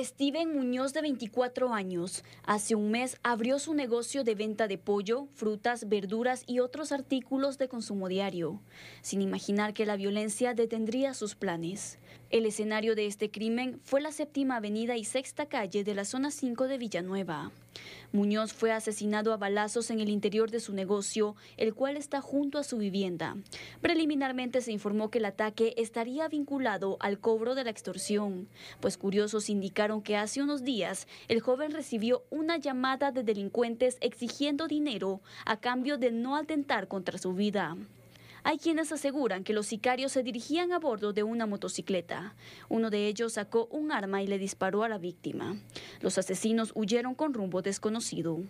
Steven Muñoz, de 24 años, hace un mes abrió su negocio de venta de pollo, frutas, verduras y otros artículos de consumo diario, sin imaginar que la violencia detendría sus planes. El escenario de este crimen fue la séptima avenida y sexta calle de la zona 5 de Villanueva. Muñoz fue asesinado a balazos en el interior de su negocio, el cual está junto a su vivienda. Preliminarmente se informó que el ataque estaría vinculado al cobro de la extorsión, pues curiosos indicaron que hace unos días el joven recibió una llamada de delincuentes exigiendo dinero a cambio de no atentar contra su vida. Hay quienes aseguran que los sicarios se dirigían a bordo de una motocicleta. Uno de ellos sacó un arma y le disparó a la víctima. Los asesinos huyeron con rumbo desconocido.